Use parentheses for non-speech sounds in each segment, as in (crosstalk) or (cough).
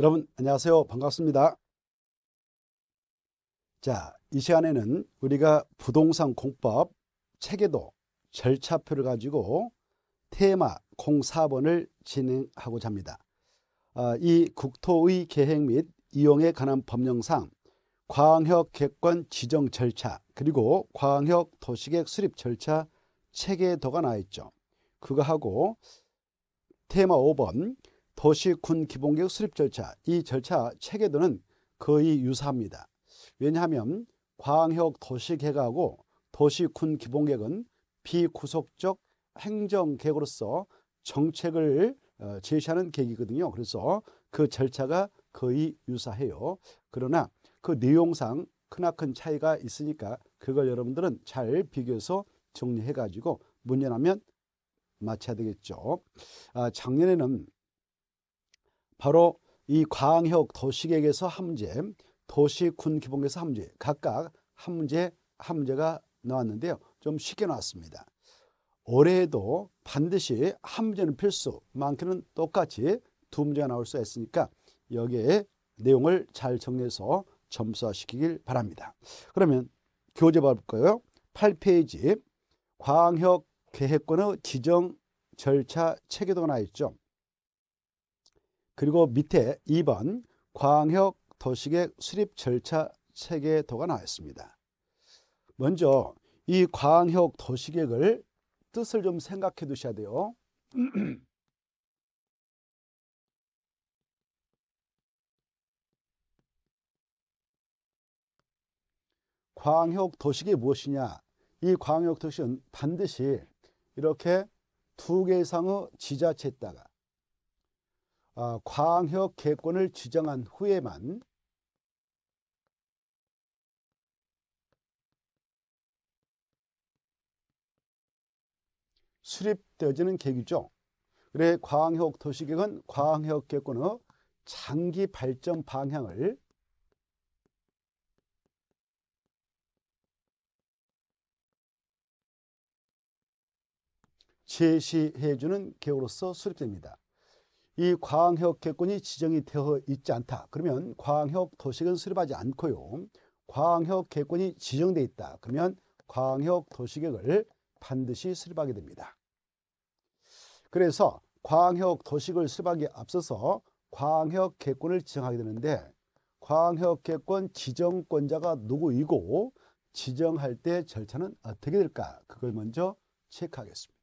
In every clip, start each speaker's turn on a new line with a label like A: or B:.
A: 여러분 안녕하세요. 반갑습니다. 자, 이 시간에는 우리가 부동산 공법 체계도 절차표를 가지고 테마 04번을 진행하고자 합니다. 아, 이 국토의 계획 및 이용에 관한 법령상 광역 객권 지정 절차 그리고 광역 도시객 수립 절차 체계도가 나와 있죠. 그거하고 테마 5번 도시군 기본계획 수립 절차, 이 절차 체계도는 거의 유사합니다. 왜냐하면 광역 도시계획하고 도시군 기본계획은 비구속적 행정계획으로서 정책을 어, 제시하는 계획이거든요. 그래서 그 절차가 거의 유사해요. 그러나 그 내용상 크나큰 차이가 있으니까 그걸 여러분들은 잘 비교해서 정리해가지고 문연하면 마쳐야 되겠죠. 아, 작년에는 바로 이 광역 도시계획에서 함 문제, 도시군 기본계에서 함 문제, 각각 함 문제, 한제가 나왔는데요. 좀 쉽게 나왔습니다. 올해에도 반드시 함 문제는 필수, 많게는 똑같이 두 문제가 나올 수 있으니까 여기에 내용을 잘 정리해서 점수화시키길 바랍니다. 그러면 교재 볼까요? 8페이지 광역 계획권의 지정 절차 체계도가 나 있죠. 그리고 밑에 2번 광역 도시계획 수립 절차 체계도가 나와 있습니다. 먼저 이 광역 도시계획을 뜻을 좀 생각해 두셔야 돼요. (clears throat) 광역 도시계 무엇이냐? 이 광역 도시는 반드시 이렇게 두 개 이상의 지자체에다가 어, 광역 개권을 지정한 후에만 수립되어지는 계기죠. 그래 광역 도시계획은 광역 개권의 장기 발전 방향을 제시해주는 계획으로서 수립됩니다. 이 광역 개권이 지정이 되어 있지 않다. 그러면 광역 도시계획은 수립하지 않고요. 광역 개권이 지정돼 있다. 그러면 광역 도시계획을 반드시 수립하게 됩니다. 그래서 광역 도시계획을 수립하기에 앞서서 광역 개권을 지정하게 되는데 광역 개권 지정권자가 누구이고 지정할 때 절차는 어떻게 될까? 그걸 먼저 체크하겠습니다.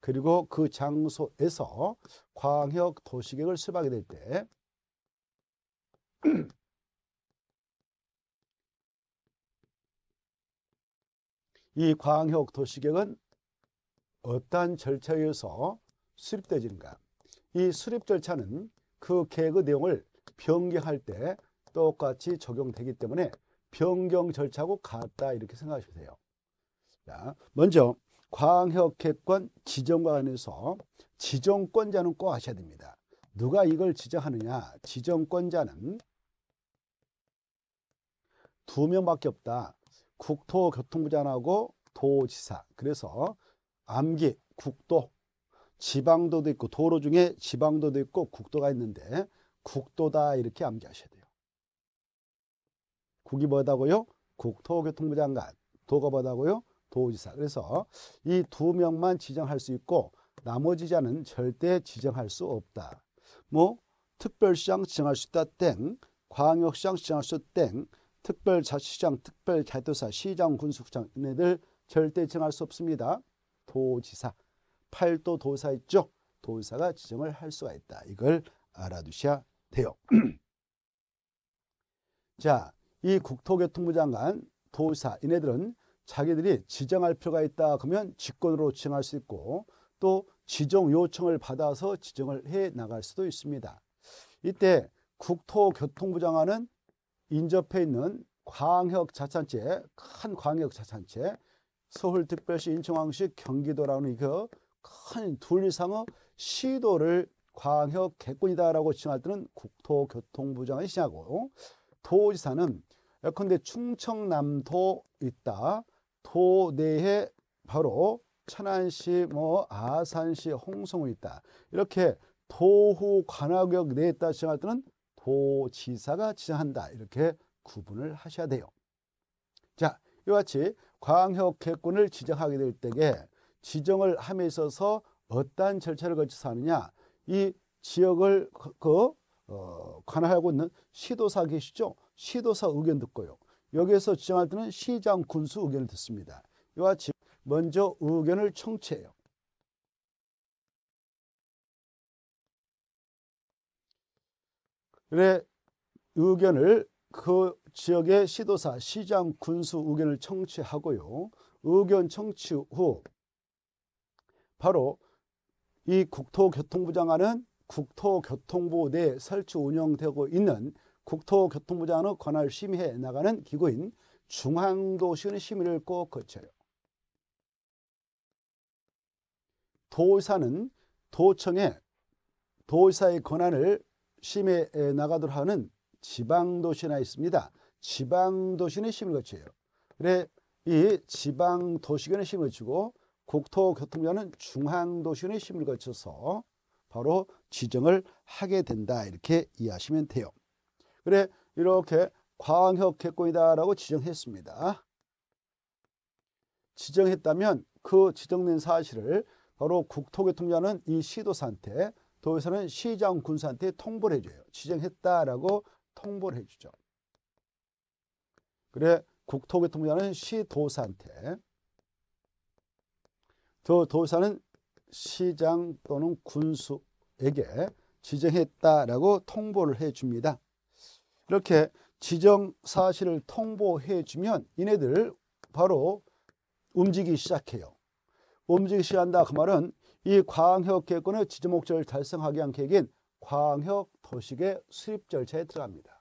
A: 그리고 그 장소에서 광역 도시계획을 수립하게 될 때 이 광역 도시계획은 어떠한 절차에 의해서 수립되지는가 이 수립 절차는 그 계획의 내용을 변경할 때 똑같이 적용되기 때문에 변경 절차하고 같다 이렇게 생각하시면 돼요 자, 먼저 광역객권 지정과 관해서 지정권자는 꼭 아셔야 됩니다. 누가 이걸 지정하느냐? 지정권자는 두 명밖에 없다. 국토교통부장하고 도지사. 그래서 암기, 국도, 지방도도 있고 도로 중에 지방도도 있고 국도가 있는데 국도다 이렇게 암기하셔야 돼요. 국이 뭐다고요? 국토교통부 장관. 도가 뭐다고요? 도지사. 그래서 이 두 명만 지정할 수 있고 나머지 자는 절대 지정할 수 없다. 뭐 특별시장 지정할 수 있다 땡, 광역시장 지정할 수 땡, 특별자치시장, 특별자도사, 시장, 군수구장 얘네들 절대 지정할 수 없습니다. 도지사, 팔도 도사 있죠? 도지사가 지정을 할 수가 있다. 이걸 알아두셔야 돼요. (clears throat) 자, 이 국토교통부 장관, 도사, 얘네들은 자기들이 지정할 필요가 있다 그러면 직권으로 지정할 수 있고 또 지정 요청을 받아서 지정을 해 나갈 수도 있습니다. 이때 국토교통부 장관은 인접해 있는 광역자치체큰광역자치체 서울특별시, 인천광시, 경기도라는 그큰둘 이상의 시도를 광역 개권이다라고 지정할 때는 국토교통부장관이 시하고 도지사는 예컨대 충청남도 있다. 도내에 바로 천안시, 뭐 아산시, 홍성우 있다. 이렇게 도후 관악역 내에 있다 지정할 때는 도지사가 지정한다. 이렇게 구분을 하셔야 돼요. 자, 이와 같이 광역회권을 지정하게 될 때에 지정을 함에 있어서 어떠한 절차를 거쳐서 하느냐 이 지역을 그, 그 어, 관할하고 있는 시도사 계시죠 시도사 의견 듣고요 여기에서 지정할 때는 시장 군수 의견을 듣습니다. 이와 같이 먼저 의견을 청취해요. 그래 네, 의견을 그 지역의 시도사, 시장, 군수 의견을 청취하고요. 의견 청취 후 바로 이 국토교통부 장관은 국토교통부 내 설치 운영되고 있는 국토교통부장의 권한을 심의해 나가는 기구인 중앙도시는 심의를 꼭 거쳐요. 도의사는 도청에 도의사의 권한을 심의해 나가도록 하는 지방도시나 있습니다. 지방도시는 심의를 거쳐요. 그래 이 지방도시견의 심의를 거치고 국토교통부는 중앙도시의 심의를 거쳐서 바로 지정을 하게 된다 이렇게 이해하시면 돼요. 그래 이렇게 광역해권이다라고 지정했습니다. 지정했다면 그 지정된 사실을 바로 국토교통부는 이 시도사한테 도에서는 시장 군사한테 통보를 해줘요. 지정했다라고 통보를 해주죠. 그래 국토교통부는 시도사한테 도, 도사는 시장 또는 군수에게 지정했다라고 통보를 해줍니다. 이렇게 지정 사실을 통보해 주면 이네들 바로 움직이기 시작해요. 움직이기 시작한다 그 말은 이광역계권의 지정 목적을 달성하기 위한 계획인 광역 도시계 수립 절차에 들어갑니다.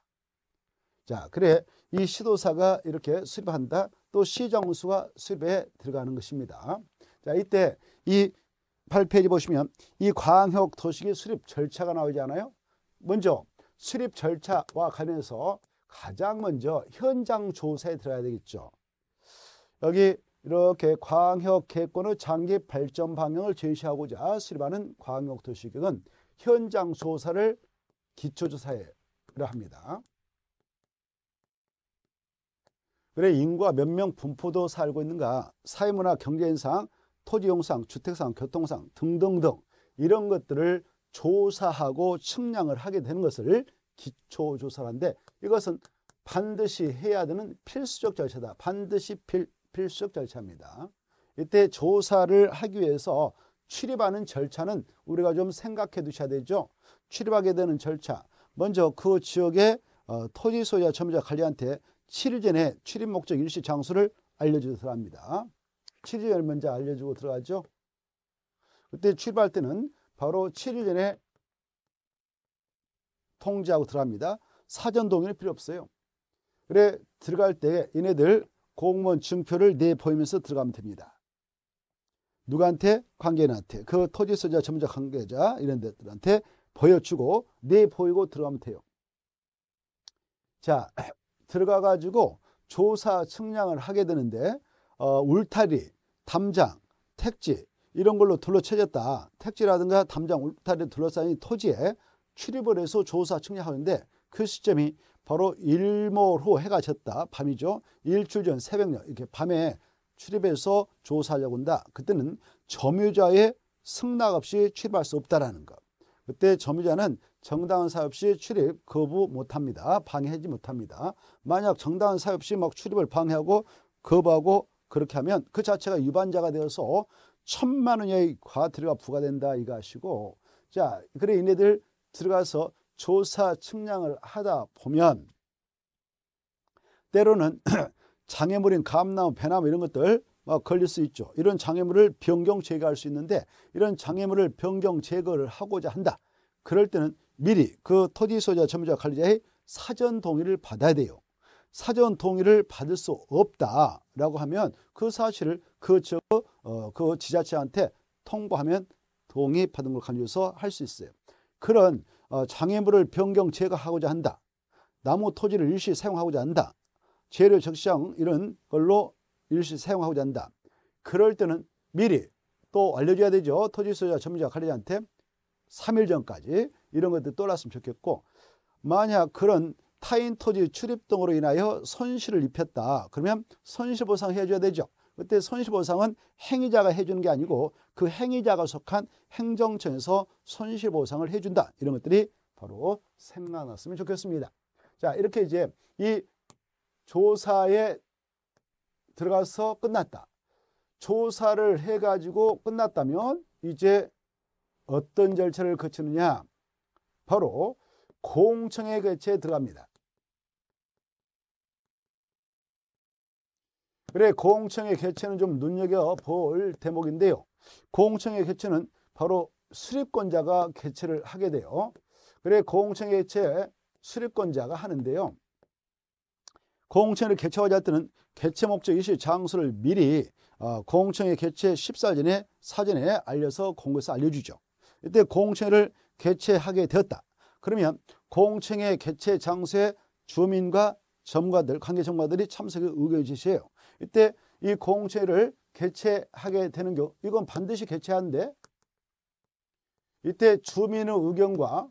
A: 자, 그래 이 시도사가 이렇게 수립한다. 또 시정수가 수립에 들어가는 것입니다. 자, 이때 이 8페이지 보시면 이 광역 도시계 수립 절차가 나오잖아요. 먼저 수립 절차와 관련해서 가장 먼저 현장 조사에 들어야 되겠죠. 여기 이렇게 광역 개권의 장기 발전 방향을 제시하고자 수립하는 광역도시계획은 현장 조사를 기초조사에 합니다. 그래 인구가 몇명 분포도 살고 있는가 사회문화 경제인상 토지용상 주택상 교통상 등등등 이런 것들을 조사하고 측량을 하게 되는 것을 기초조사라는데 이것은 반드시 해야 되는 필수적 절차다. 반드시 필, 필수적 절차입니다. 이때 조사를 하기 위해서 출입하는 절차는 우리가 좀 생각해 두셔야 되죠. 출입하게 되는 절차. 먼저 그 지역의 어, 토지 소유자 점유자 관리한테 7일 전에 출입 목적 일시 장소를 알려주셔록 합니다. 7일 전에 먼저 알려주고 들어가죠. 그때 출입할 때는 바로 7일 전에 통지하고 들어갑니다. 사전 동의는 필요 없어요. 그래 들어갈 때 얘네들 공무원 증표를 내보이면서 들어가면 됩니다. 누구한테? 관계인한테. 그 토지 소자 점유자 관계자 이런 데들한테 보여주고 내보이고 들어가면 돼요. 자, (clears throat) 들어가가지고 조사 측량을 하게 되는데 어, 울타리, 담장, 택지, 이런 걸로 둘러쳐졌다. 택지라든가 담장 울타리 둘러싸인 토지에 출입을 해서 조사 측량하는데 그 시점이 바로 일몰후 해가 졌다. 밤이죠. 일주일전 새벽녘 이렇게 밤에 출입해서 조사하려고 한다. 그때는 점유자의 승낙 없이 출입할 수 없다라는 것. 그때 점유자는 정당한 사유 없이 출입 거부 못합니다. 방해하지 못합니다. 만약 정당한 사유 없이 막 출입을 방해하고 거부하고 그렇게 하면 그 자체가 위반자가 되어서 천만 원의 과태료가 부과된다 이거아시고 자 그래 얘네들 들어가서 조사 측량을 하다 보면 때로는 (clears throat) 장애물인 감나무, 배나무 이런 것들 막 걸릴 수 있죠. 이런 장애물을 변경 제거할 수 있는데 이런 장애물을 변경 제거를 하고자 한다. 그럴 때는 미리 그 토지 소유자 전문자 관리자의 사전 동의를 받아야 돼요. 사전 동의를 받을 수 없다라고 하면 그 사실을 그, 저, 어, 그 지자체한테 통보하면 동의받은 걸가지고서할 수 있어요. 그런 어, 장애물을 변경 제거하고자 한다. 나무 토지를 일시 사용하고자 한다. 재료 적시장 이런 걸로 일시 사용하고자 한다. 그럴 때는 미리 또 알려줘야 되죠. 토지 소유자, 점유자, 관리자한테 3일 전까지 이런 것들 떠났으면 좋겠고 만약 그런 타인 토지 출입 등으로 인하여 손실을 입혔다. 그러면 손실보상 해줘야 되죠. 그때 손실보상은 행위자가 해주는 게 아니고 그 행위자가 속한 행정처에서 손실보상을 해준다. 이런 것들이 바로 생각났으면 좋겠습니다. 자 이렇게 이제 이 조사에 들어가서 끝났다. 조사를 해가지고 끝났다면 이제 어떤 절차를 거치느냐 바로 공청회 개최에 들어갑니다. 그래 공청회 개최는 좀 눈여겨볼 대목인데요. 공청회 개최는 바로 수립권자가 개최를 하게 돼요. 그래 공청회 개최 수립권자가 하는데요. 공청회를 개최하자 때는 개최 목적 일시 장소를 미리 공청회 어, 개최 십사일 전에 사전에 알려서 공고에서 알려주죠. 이때 공청회를 개최하게 되었다. 그러면 공청회 개최 장소에 주민과 점과들, 관계 점과들이 참석의 의견을 제시해요. 이때 이 공체를 개최하게 되는 경우 이건 반드시 개최한데 이때 주민의 의견과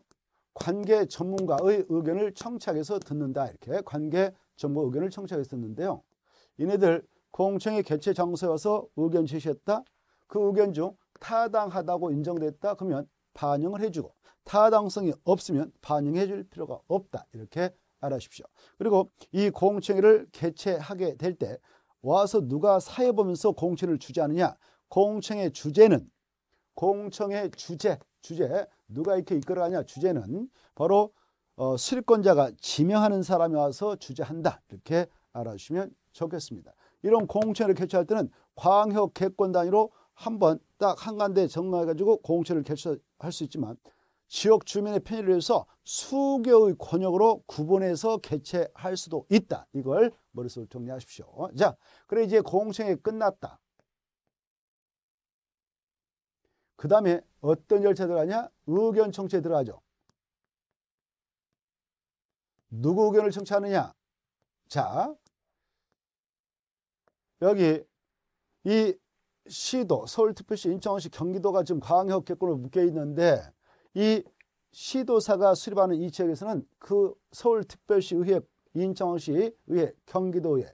A: 관계 전문가의 의견을 청착해서 듣는다 이렇게 관계 전문 의견을 청착해서 듣는데요. 이네들 공청회 개최 장소에 와서 의견 제시했다. 그 의견 중 타당하다고 인정됐다 그러면 반영을 해주고 타당성이 없으면 반영해 줄 필요가 없다 이렇게 알아십시오. 그리고 이 공청회를 개최하게 될때 와서 누가 사회 보면서 공천을 주지 않느냐. 공청의 주제는 공청의 주제, 주제 누가 이렇게 이끌어가냐. 주제는 바로 어, 수립권자가 지명하는 사람이 와서 주제한다 이렇게 알아주시면 좋겠습니다. 이런 공천을 개최할 때는 광역 개권 단위로 한 번 딱 한간대 정리해가지고 공천을 개최할 수 있지만 지역 주민의 편의를 위해서 수개의 권역으로 구분해서 개최할 수도 있다. 이걸 머릿속을 정리하십시오. 자, 그래 이제 공청회 끝났다. 그 다음에 어떤 절차 들어가냐? 의견 청취에 들어가죠. 누구 의견을 청취하느냐? 자, 여기 이 시도, 서울특별시, 인천시, 경기도가 지금 광역교권으로 묶여 있는데 이 시도사가 수립하는 이 지역에서는 그 서울특별시의회 인천시의회, 경기도의회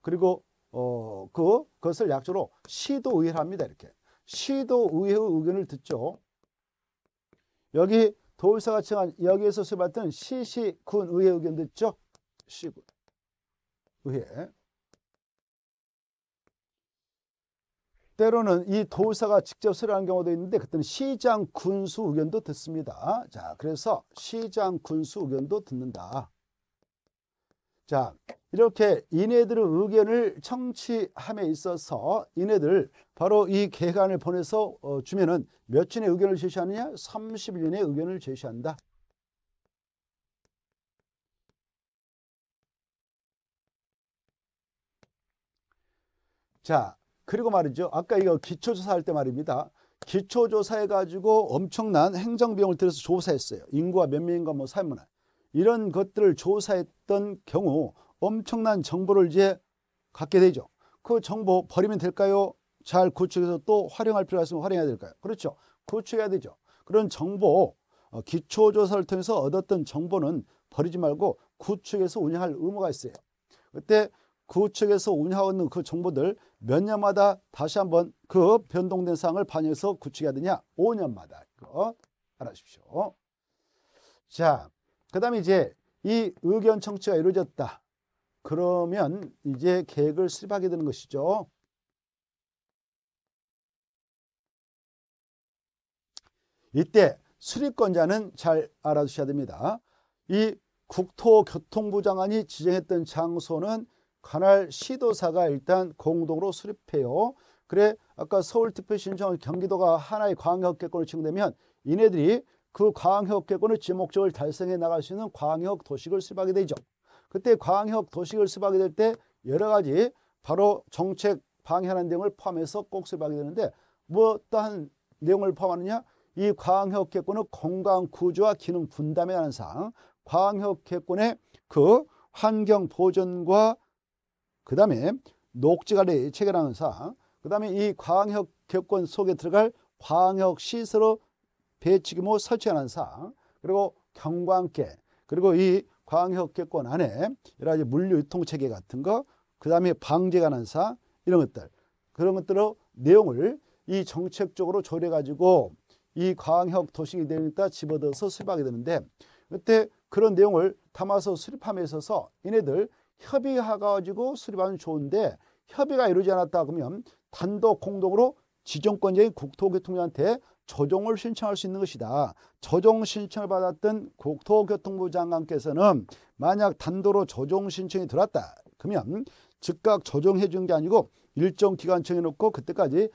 A: 그리고 어, 그, 그것을 약조로 시도의회를 합니다. 이렇게. 시도의회의 의견을 듣죠. 여기 도의사가 정한 여기에서 수봤던 시시군 의회 의견 듣죠. 시군 의회. 때로는 이 도의사가 직접 수리하는 경우도 있는데 그때는 시장 군수 의견도 듣습니다. 자, 그래서 시장 군수 의견도 듣는다. 자, 이렇게 이네들의 의견을 청취함에 있어서 이네들 바로 이 개간을 보내서 어, 주면은 몇인의 의견을 제시하느냐? 31인의 의견을 제시한다. 자, 그리고 말이죠. 아까 이거 기초조사 할때 말입니다. 기초조사 해가지고 엄청난 행정비용을 들여서 조사했어요. 인구가 몇 명인가 뭐 살문화. 이런 것들을 조사했던 경우 엄청난 정보를 이제 갖게 되죠. 그 정보 버리면 될까요? 잘 구축해서 또 활용할 필요가 있으면 활용해야 될까요? 그렇죠. 구축해야 되죠. 그런 정보, 어, 기초조사를 통해서 얻었던 정보는 버리지 말고 구축해서 운영할 의무가 있어요. 그때 구축에서 운영하는 그 정보들 몇 년마다 다시 한번 그 변동된 사항을 반영해서 구축해야 되냐? 5년마다. 이거 알아주십시오. 자, 그 다음에 이제 이 의견 청취가 이루어졌다. 그러면 이제 계획을 수립하게 되는 것이죠. 이때 수립권자는 잘 알아두셔야 됩니다. 이 국토교통부 장관이 지정했던 장소는 관할 시도사가 일단 공동으로 수립해요. 그래 아까 서울특별시청 경기도가 하나의 광역계권을 지정되면 이네들이 그광역개권의 지목적을 달성해 나갈 수 있는 광역 도식을 수립하게 되죠. 그때 광역 도식을 수립하게 될때 여러 가지 바로 정책 방향안 등을 포함해서 꼭 수립하게 되는데 뭐 어떠한 내용을 포함하느냐 이 광역회권의 건강 구조와 기능 분담에 관한 사항 광역회권의 그 환경 보존과 그 다음에 녹지관리 체결하는 사항 그 다음에 이 광역회권 속에 들어갈 광역시설의 배치규모 뭐 설치 하는 사항 그리고 경관계 그리고 이 광역계권 안에 여러 가지 물류 유통 체계 같은 거 그다음에 방제 관한 사항 이런 것들 그런 것들로 내용을 이 정책적으로 조례 가지고 이 광역 도시기 되니까 집어넣어서 수립하게 되는데 그때 그런 내용을 담아서 수립함에 있어서 얘네들 협의해 가지고 수립하면 좋은데 협의가 이루지지 않았다 그러면 단독 공동으로 지정권자인 국토교통부한테 조정을 신청할 수 있는 것이다. 조정 신청을 받았던 국토교통부 장관께서는 만약 단도로 조정 신청이 들어왔다. 그러면 즉각 조정해 준 게 아니고 일정 기간 정해놓고 그때까지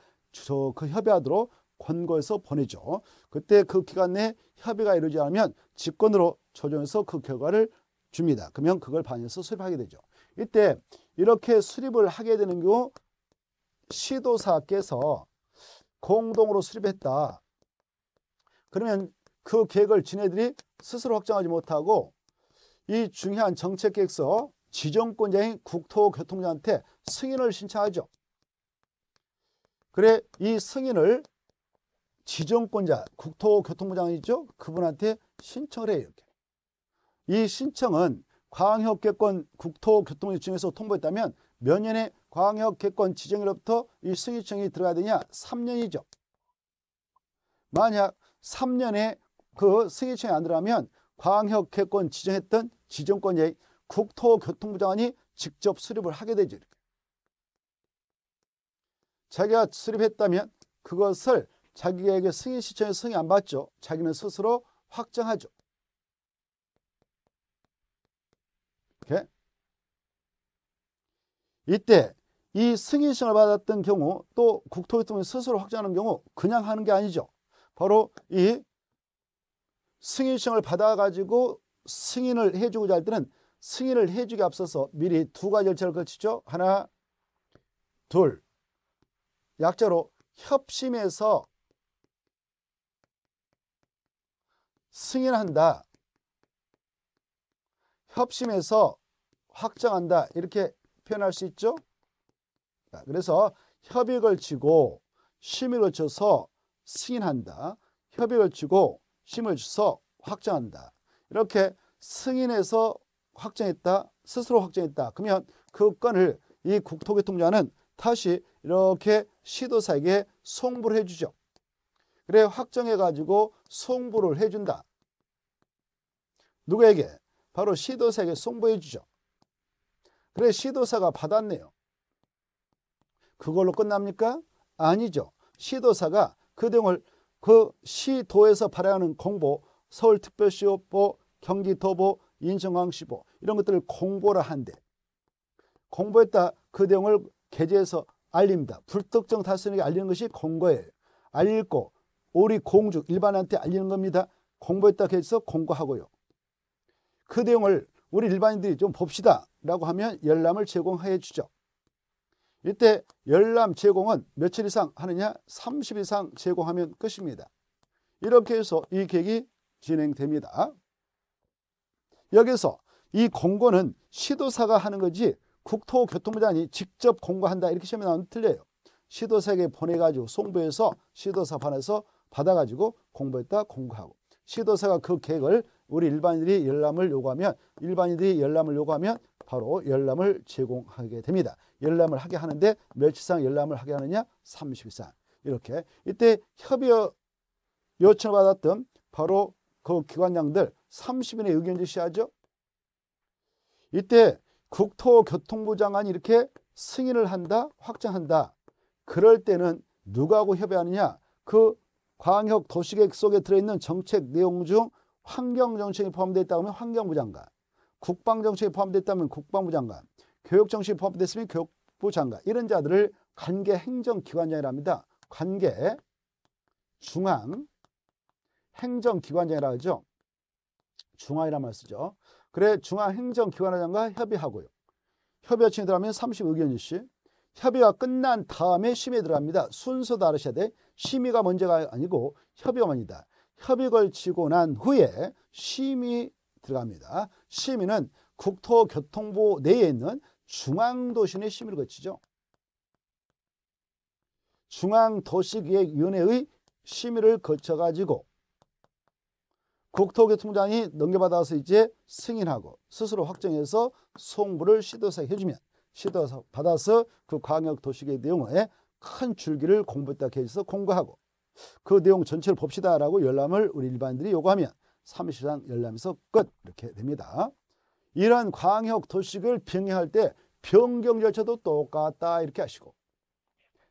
A: 그 협의하도록 권고해서 보내죠. 그때 그 기간 내에 협의가 이루어지지 않으면 직권으로 조정해서 그 결과를 줍니다. 그러면 그걸 반영해서 수립하게 되죠. 이때 이렇게 수립을 하게 되는 경우 시도사께서 공동으로 수립했다. 그러면 그 계획을 지네들이 스스로 확정하지 못하고 이 중요한 정책 계획서 지정권자인 국토교통부한테 승인을 신청하죠. 그래 이 승인을 지정권자 국토교통부장이죠. 그분한테 신청을 해요. 이렇게. 이 신청은 과학계권 국토교통부 중에서 통보했다면 몇 년에 광역 개권 지정일로부터 이 승인청이 들어가야 되냐? 3년이죠. 만약 3년에 그 승인청이 안 들어가면 광역 개권 지정했던 지정권의 국토교통부 장관이 직접 수립을 하게 되죠. 이렇게. 자기가 수립했다면 그것을 자기에게 승인 시청에 승인 안 받죠. 자기는 스스로 확정하죠. 이렇게. 이때 이 승인신을 받았던 경우 또 국토교통이 스스로 확정하는 경우 그냥 하는 게 아니죠. 바로 이 승인신을 받아가지고 승인을 해주고자 할 때는 승인을 해주기 앞서서 미리 두 가지 절차를 거치죠. 하나, 둘, 약자로 협심해서 승인한다. 협심해서 확정한다. 이렇게 표현할 수 있죠. 그래서 협의 를치고 심의 를쳐서 승인한다. 협의 걸치고 심을 주서 확정한다. 이렇게 승인해서 확정했다. 스스로 확정했다. 그러면 그 건을 이 국토교통부는 다시 이렇게 시도사에게 송부를 해주죠. 그래 확정해가지고 송부를 해준다. 누구에게? 바로 시도사에게 송부해주죠. 그래 시도사가 받았네요. 그걸로 끝납니까? 아니죠. 시도사가 그 등을 그 시도에서 발행하는 공보, 서울특별시보, 경기도보, 인천광시보 이런 것들을 공보라 한데 공보했다 그 내용을 게재해서 알립니다. 불특정 다수에게 알리는 것이 공고예요. 알리고 우리 공주 일반한테 알리는 겁니다. 공보했다 해서 공고하고요. 그 내용을 우리 일반인들이 좀 봅시다 라고 하면 열람을 제공해 주죠. 이때 열람 제공은 며칠 이상 하느냐 30 이상 제공하면 끝입니다. 이렇게 해서 이 계획이 진행됩니다. 여기서 이 공고는 시도사가 하는 거지 국토교통부장이 직접 공고한다 이렇게 시험에 나오면 틀려요. 시도사에게 보내가지고 송부해서 시도사 반에서 받아가지고 공부했다 공고하고 시도사가 그 계획을 우리 일반인들이 열람을 요구하면 일반인들이 열람을 요구하면 바로 열람을 제공하게 됩니다. 열람을 하게 하는데 며칠상 열람을 하게 하느냐? 30일상. 이렇게 이때 협의 요청을 받았던 바로 그 기관장들 30인의 의견 제시하죠. 이때 국토교통부 장관이 이렇게 승인을 한다, 확정한다. 그럴 때는 누가하고 협의하느냐? 그 광역 도시계획 속에 들어있는 정책 내용 중 환경정책이 포함되어 있다 면 환경부 장관. 국방정책에 포함됐다면 국방부 장관, 교육정책에 포함됐으면 교육부 장관 이런 자들을 관계 행정기관장이라 합니다. 관계 중앙 행정기관장이라 고 하죠. 중앙이라말 쓰죠. 그래 중앙행정기관장과 협의하고요. 협의 요청이 들어가면 30의견 일시 협의가 끝난 다음에 심의에 들어갑니다. 순서 다르셔야 돼. 심의가 먼저가 아니고 협의가 먼저다. 협의 걸치고 난 후에 심의 들어갑니다. 시민은 국토교통부 내에 있는 중앙도시의 심의를 거치죠. 중앙도시기획위원회의 심의를 거쳐가지고 국토교통장이 넘겨받아서 이제 승인하고 스스로 확정해서 송부를 시도사에 해주면 시도사 받아서 그 광역도시계획 내용에 큰 줄기를 공부했다 해서 공부하고 그 내용 전체를 봅시다라고 열람을 우리 일반인들이 요구하면 3시장 열람에서 끝 이렇게 됩니다. 이러한 광역 도식을 병행할 때 변경 절차도 똑같다 이렇게 하시고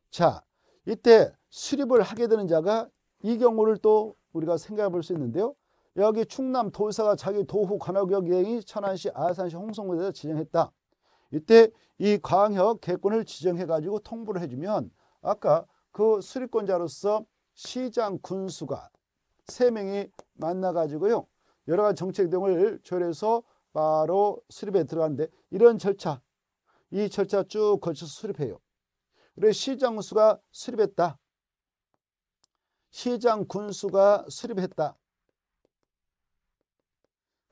A: 자 이때 수립을 하게 되는 자가 이 경우를 또 우리가 생각해 볼 수 있는데요. 여기 충남 도의사가 자기 도후 관할역 여행이 천안시, 아산시, 홍성구에서 지정했다. 이때 이 광역 개권을 지정해가지고 통보를 해주면 아까 그 수립권자로서 시장 군수가 세명이 만나가지고요. 여러 가지 정책 등을 조율해서 바로 수립에 들어갔는데 이런 절차, 이 절차 쭉 거쳐서 수립해요. 그래 시장수가 수립했다. 시장 군수가 수립했다.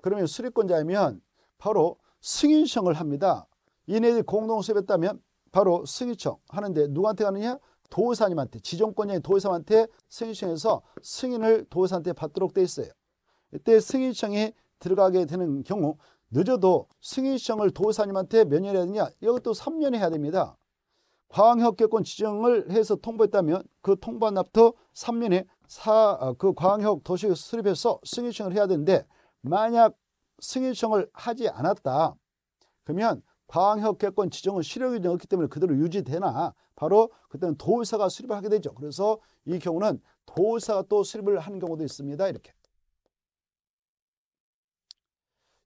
A: 그러면 수립권자면 이 바로 승인청을 합니다. 이네들이 공동 수립했다면 바로 승인청 하는데 누구한테 가느냐? 도의사님한테 지정권자인 도의사한테 승인청에서 승인을 도의사한테 받도록 돼 있어요. 이때 승인청이 들어가게 되는 경우 늦어도 승인청을 도의사님한테 몇년 해야 되냐? 이것도 3년 해야 됩니다. 과학협격권 지정을 해서 통보했다면 그 통보한 앞부터 3년에 사, 아, 그 과학협 도시에 수립해서 승인청을 해야 되는데 만약 승인청을 하지 않았다. 그러면 과학협격권 지정은 실효기정이 기 때문에 그대로 유지되나 바로 그때는 도의사가 수립을 하게 되죠. 그래서 이 경우는 도의사가 또 수립을 하는 경우도 있습니다. 이렇게.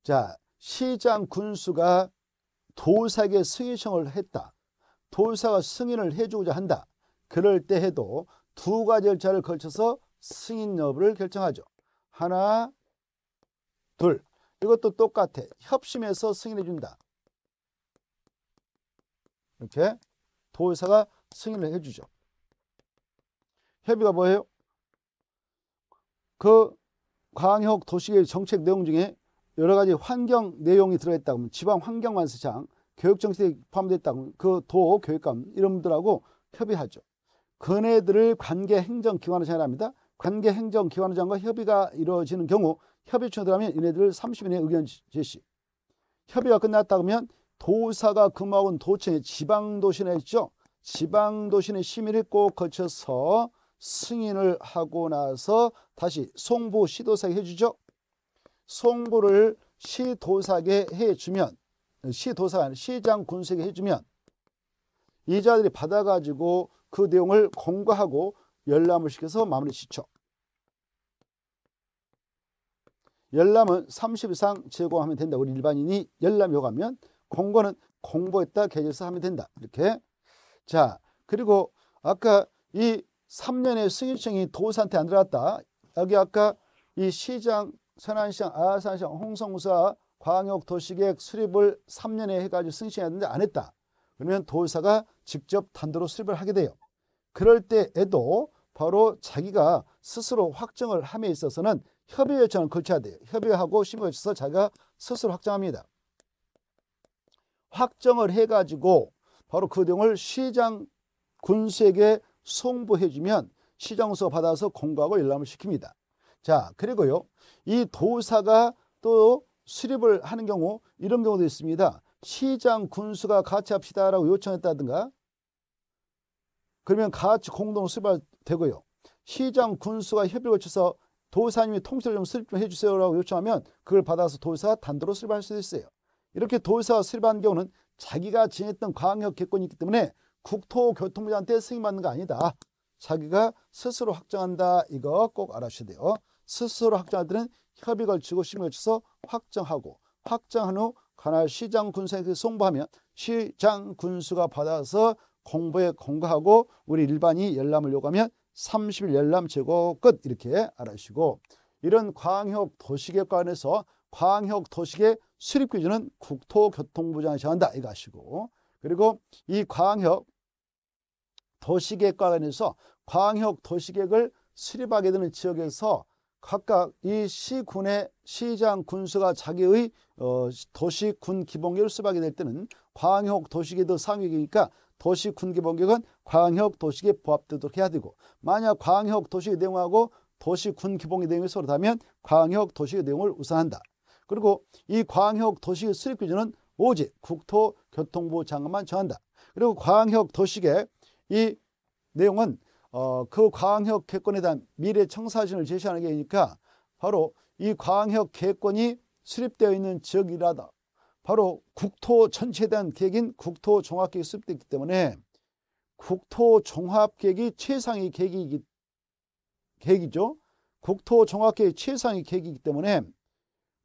A: 자, 시장 군수가 도의사에게 승인 청을 했다. 도의사가 승인을 해주고자 한다. 그럴 때해도두 가지 절차를 걸쳐서 승인 여부를 결정하죠. 하나, 둘. 이것도 똑같아. 협심해서 승인해준다. 이렇게. 보호사가 승인을 해주죠. 협의가 뭐예요? 그 광역 도시계 정책 내용 중에 여러 가지 환경 내용이 들어있다 하면 지방 환경 관세청 교육정책에 포함됐다 하면 그 도, 교육감 이런 분들하고 협의하죠. 그네들을 관계 행정기관을 제안합니다. 관계 행정기관 장과 협의가 이루어지는 경우 협의청에 들어가면 이네들 30인의 의견 제시. 협의가 끝났다 그러면 도사가 근무하고 그 도천의 지방도시나 있죠. 지방도시는 심의를 꼭 거쳐서 승인을 하고 나서 다시 송부 시도사에 해주죠. 송부를 시도사에게 해주면 시도사 시장 군수에게 해주면 이자들이 받아가지고 그 내용을 공과하고 열람을 시켜서 마무리 시켜. 열람은 30 이상 제공하면 된다. 우리 일반인이 열람 요가면 공부는 공부했다 계절서 하면 된다. 이렇게. 자, 그리고 아까 이 3년의 승인청이 도사한테 안 들어갔다. 여기 아까 이 시장, 선안시장, 아산시장, 홍성사, 광역 도시계획 수립을 3년에 해가지고 승인했는데 안 했다. 그러면 도의사가 직접 단도로 수립을 하게 돼요. 그럴 때에도 바로 자기가 스스로 확정을 함에 있어서는 협의 요청을 거쳐야 돼요. 협의하고 심의를 거쳐서 자기가 스스로 확정합니다. 확정을 해가지고 바로 그 내용을 시장 군수에게 송부해주면 시정서 받아서 공고하고 일람을 시킵니다. 자, 그리고요. 이 도사가 또 수립을 하는 경우 이런 경우도 있습니다. 시장 군수가 같이 합시다라고 요청했다든가 그러면 같이 공동 으로 수립할 되고요. 시장 군수가 협의를 거쳐서 도사님이 통째로 좀 수립 좀 해주세요라고 요청하면 그걸 받아서 도사 단도로 수립할 수 있어요. 이렇게 도의사와 수립한 경우는 자기가 지냈던 광역력 개권이 있기 때문에 국토교통부한테 장 승인받는 거 아니다. 자기가 스스로 확정한다. 이거 꼭 알아주셔야 돼요. 스스로 확정할 때는 협의 걸치고 심의 걸쳐서 확정하고 확정한 후 관할 시장 군수에게 송부하면 시장 군수가 받아서 공부에 공고하고 우리 일반이 열람을 요구하면 30일 열람 제고 끝 이렇게 알아주시고 이런 광역 도시계획관에서 광역 도시계 수립 기준은 국토교통부 장이 정한다 이거아시고 그리고 이 광역 도시계획과 관련해서 광역 도시계획을 수립하게 되는 지역에서 각각 이 시군의 시장 군수가 자기의 어, 도시군 기본계획을 수립하게 될 때는 광역 도시계도 획 상위이니까 도시군 기본계획은 광역 도시계 부합되도록 해야 되고 만약 광역 도시계 내용하고 도시군 기본계 내용이 서로 다면 광역 도시계 내용을 우선한다. 그리고 이 광역 도시 수립 기준은 오직 국토교통부 장관만 정한다. 그리고 광역 도시계 이 내용은 어, 그 광역 개권에 대한 미래 청사진을 제시하는 게니까 바로 이 광역 개권이 수립되어 있는 지역이라다. 바로 국토 전체에 대한 계획인 국토 종합계획이 수립됐기 때문에 국토 종합계획이 최상위 계획이기, 계획이죠. 국토 종합계획 최상위 계획이기 때문에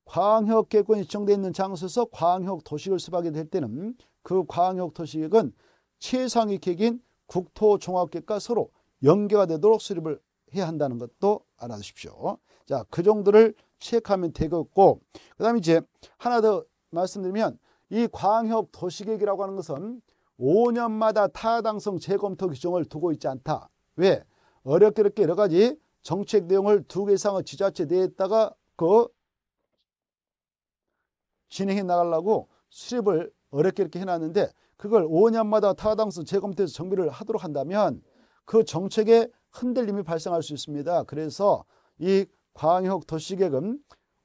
A: 광역계획권이 지정되어 있는 장소에서 광역도시를 수박하게될 때는 그 광역도시계획은 최상위 계획인 국토종합계획과 서로 연계가 되도록 수립을 해야 한다는 것도 알아두십시오. 자, 그 정도를 체크하면 되겠고 그 다음에 이제 하나 더 말씀드리면 이 광역도시계획이라고 하는 것은 5년마다 타당성 재검토 규정을 두고 있지 않다. 왜? 어렵게 이렇게 여러 가지 정책 내용을 두 개 이상의 지자체 내에다가 그 진행해 나가려고 수립을 어렵게 이렇게 해놨는데 그걸 5년마다 타당성 재검토에서 정비를 하도록 한다면 그 정책에 흔들림이 발생할 수 있습니다. 그래서 이 광역 도시계획은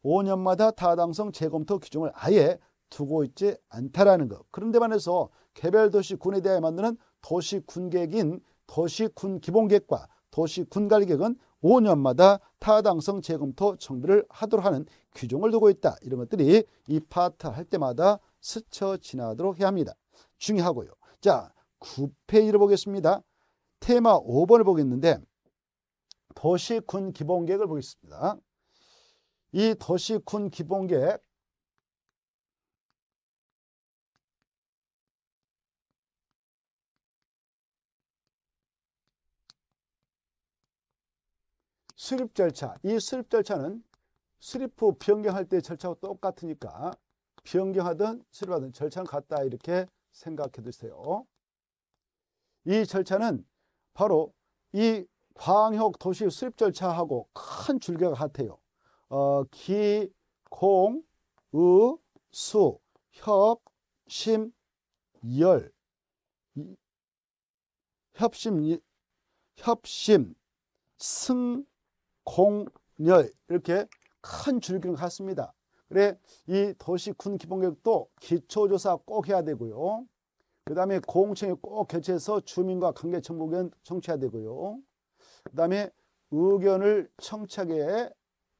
A: 5년마다 타당성 재검토 기준을 아예 두고 있지 않다라는 것. 그런데 반해서 개별 도시 군에 대해 만드는 도시 군계획인 도시 군 기본계획과 도시 군관리계획은 5년마다 타당성 재검토 정비를 하도록 하는 규정을 두고 있다. 이런 것들이 이 파트 할 때마다 스쳐 지나도록 해야 합니다. 중요하고요. 자, 9페이지를 보겠습니다. 테마 5번을 보겠는데 도시군 기본계획을 보겠습니다. 이 도시군 기본계획 수립 절차, 이 수립 절차는 수립 후 변경할 때 절차와 똑같으니까 변경하든 수립하든 절차는 같다 이렇게 생각해 두세요. 이 절차는 바로 이 광역 도시 수립 절차하고 큰 줄기가 같아요. 어, 기, 공, 의, 수, 협, 심, 열. 협심, 협심, 승, 공열 이렇게 큰 줄기를 갖습니다. 그래 이 도시군 기본계획도 기초조사 꼭 해야 되고요. 그 다음에 공청회 꼭 개최해서 주민과 관계청 의견 청취해야 되고요. 그 다음에 의견을 청취하게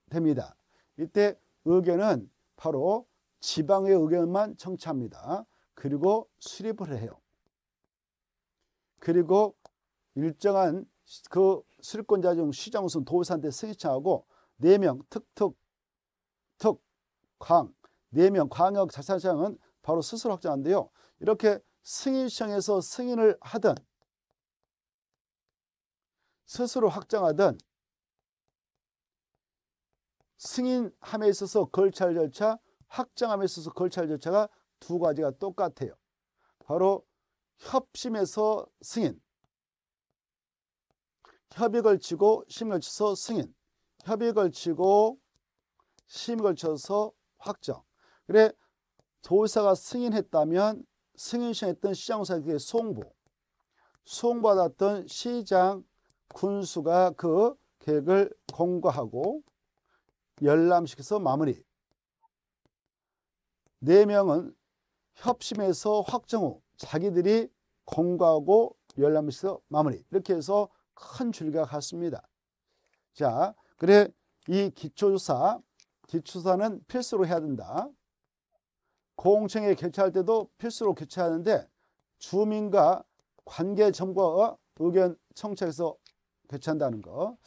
A: 됩니다. 이때 의견은 바로 지방의 의견만 청취합니다. 그리고 수립을 해요. 그리고 일정한 그 수립권자 중 시장우선 도의사한테 승인차하고4명 특특 특광 4명 광역 자산시장은 바로 스스로 확정한데요. 이렇게 승인시장에서 승인을 하든 스스로 확정하든 승인함에 있어서 걸찰 절차, 확정함에 있어서 걸찰 절차가 두 가지가 똑같아요. 바로 협심에서 승인, 협의 걸치고 심의 걸쳐서 승인 협의 걸치고 심의 걸쳐서 확정 그래 도의사가 승인했다면 승인시했던 시장사에게 송부 송받았던 시장 군수가 그 계획을 공고하고 열람시켜서 마무리 네명은 협심에서 확정 후 자기들이 공고하고 열람시켜서 마무리 이렇게 해서 큰줄기 같습니다. 자, 그래 이 기초조사, 기초조사는 필수로 해야 된다. 공청회 개최할 때도 필수로 개최하는데 주민과 관계 정보 의견 청취해서 개최한다는 거.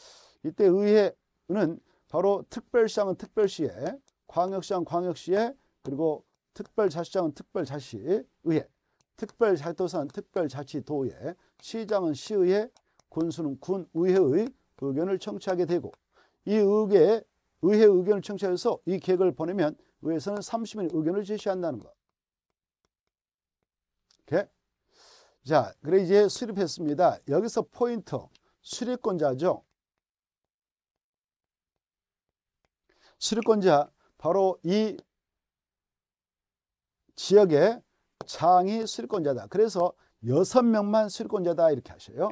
A: 이때 의회는 바로 특별시장은 특별시에, 광역시장 광역시에, 그리고 특별자치장은 특별자치의회, 특별자치도사는 특별자치도에, 시장은 시의회, 군수는 군의회의 의견을 청취하게 되고 이의회 의회 의견을 청취해서 이 계획을 보내면 의회에서는 30인 의견을 제시한다는 것. 이렇게. 자, 그래 이제 수립했습니다. 여기서 포인트, 수립권자죠. 수립권자, 바로 이 지역의 장이 수립권자다. 그래서 여섯 명만 수립권자다 이렇게 하셔요.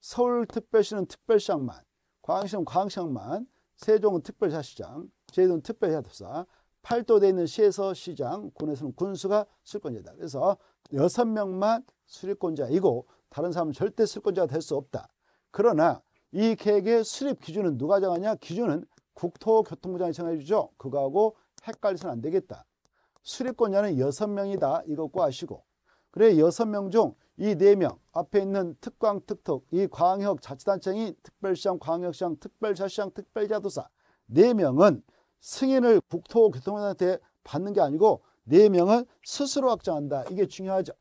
A: 서울특별시는 특별시장만, 광역시는 광역시장만, 세종은 특별사시장, 제주도는 특별사답사, 팔도돼 있는 시에서 시장, 군에서는 군수가 수권자다. 그래서 여섯 명만 수립권자이고 다른 사람은 절대 수권자가 될 수 없다. 그러나 이 계획의 수립 기준은 누가 정하냐? 기준은 국토교통부장이 정해주죠. 그거하고 헷갈리서는안 되겠다. 수립권자는 여섯 명이다 이것 꼭 아시고 그래 여섯 명 중 이 네명 네 앞에 있는 특광, 특특, 이 광역 자치단체장 특별시장, 광역시장, 특별자치장, 특별자도사 네 명은 승인을 국토교통부한테 받는 게 아니고 네 명은 스스로 확정한다. 이게 중요하죠.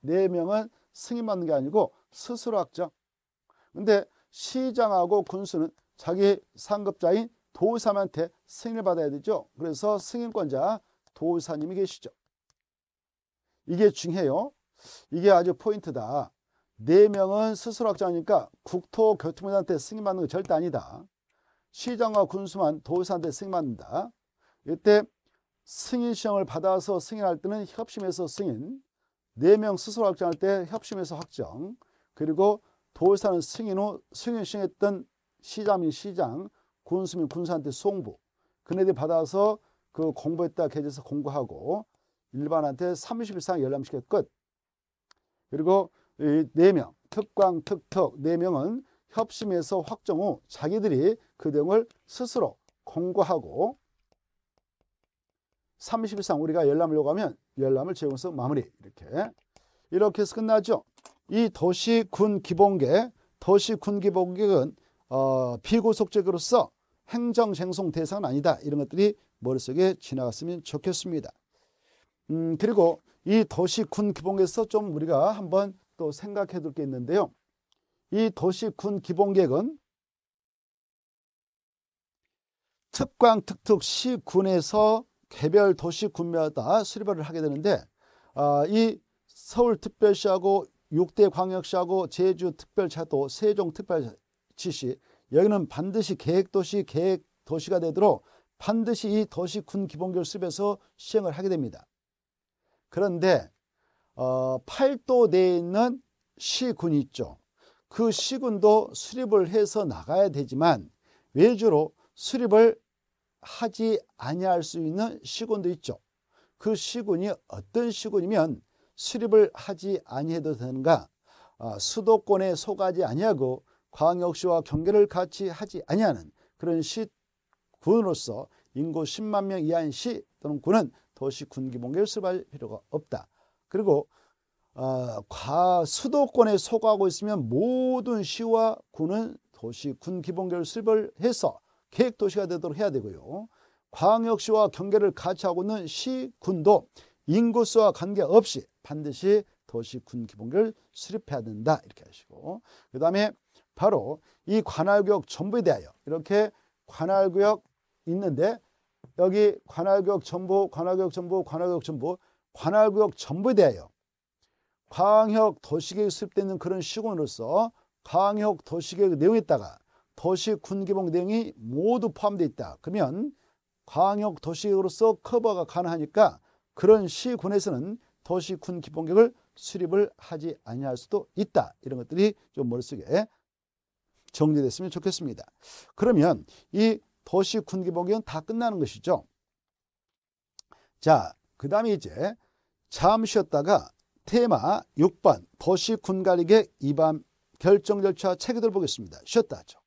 A: 네 명은 승인받는 게 아니고 스스로 확정. 근데 시장하고 군수는 자기 상급자인 도의사한테 승인을 받아야 되죠. 그래서 승인권자 도의사님이 계시죠. 이게 중요해요. 이게 아주 포인트다. 네 명은 스스로 확정하니까 국토교통부한테 승인받는 거 절대 아니다. 시장과 군수만 도의사한테 승인받는다. 이때 승인 시험을 받아서 승인할 때는 협심해서 승인, 네명 스스로 확정할 때 협심해서 확정, 그리고 도의사는 승인 후 승인 시험했던 시장인 시장, 군수면 군수한테 송부, 그네들 받아서 그 공부했다 계좌에서 공부하고 일반한테 30 이상 열람시켜 끝. 그리고 이 4명, 특광, 특특 4명은 협심에서 확정 후 자기들이 그 내용을 스스로 공고하고 30 이상 우리가 열람을 요구하면 열람을 제공해서 마무리 이렇게 이렇게 해서 끝나죠. 이 도시군 기본계, 도시군 기본계는 어, 비고속적으로서 행정쟁송 대상은 아니다. 이런 것들이 머릿속에 지나갔으면 좋겠습니다. 음, 그리고 이 도시군 기본계에서 좀 우리가 한번 또 생각해 둘게 있는데요. 이 도시군 기본계획은 특광, 특특, 시군에서 개별 도시군마다 수립을 하게 되는데 아, 이 서울특별시하고 육대 광역시하고 제주특별차도 세종특별지시 여기는 반드시 계획도시 계획도시가 되도록 반드시 이 도시군 기본결습에서 계 시행을 하게 됩니다. 그런데 어, 팔도 내에 있는 시군이 있죠. 그 시군도 수립을 해서 나가야 되지만 외주로 수립을 하지 아니할 수 있는 시군도 있죠. 그 시군이 어떤 시군이면 수립을 하지 아니해도 되는가? 아, 수도권에 속하지 아니하고 광역시와 경계를 같이 하지 아니하는 그런 시군으로서 인구 10만 명 이하인 시 또는 군은 도시 군기 공격을 수립할 필요가 없다. 그리고 어, 과 수도권에 소거하고 있으면 모든 시와 군은 도시 군 기본계획 수립을 해서 계획 도시가 되도록 해야 되고요. 광역시와 경계를 같이 하고 있는 시 군도 인구수와 관계없이 반드시 도시 군 기본계획 수립해야 된다 이렇게 하시고 그다음에 바로 이 관할구역 전부에 대하여 이렇게 관할구역 있는데 여기 관할구역 전부, 관할구역 전부, 관할구역 전부, 관할구역 전부에 대하여 광역 도시계획 수립되는 그런 시군으로서 광역 도시계획 내용에 따라 도시군계획 내용이 모두 포함되어 있다. 그러면 광역 도시계획으로서 커버가 가능하니까 그런 시군에서는 도시군 기본계획을 수립을 하지 아니할 수도 있다. 이런 것들이 좀 머릿속에 정리됐으면 좋겠습니다. 그러면 이 도시 군기복이는 다 끝나는 것이죠. 자, 그 다음에 이제 잠 쉬었다가 테마 6번 도시 군가리계 입안 결정 절차 체계들 보겠습니다. 쉬었다 하죠.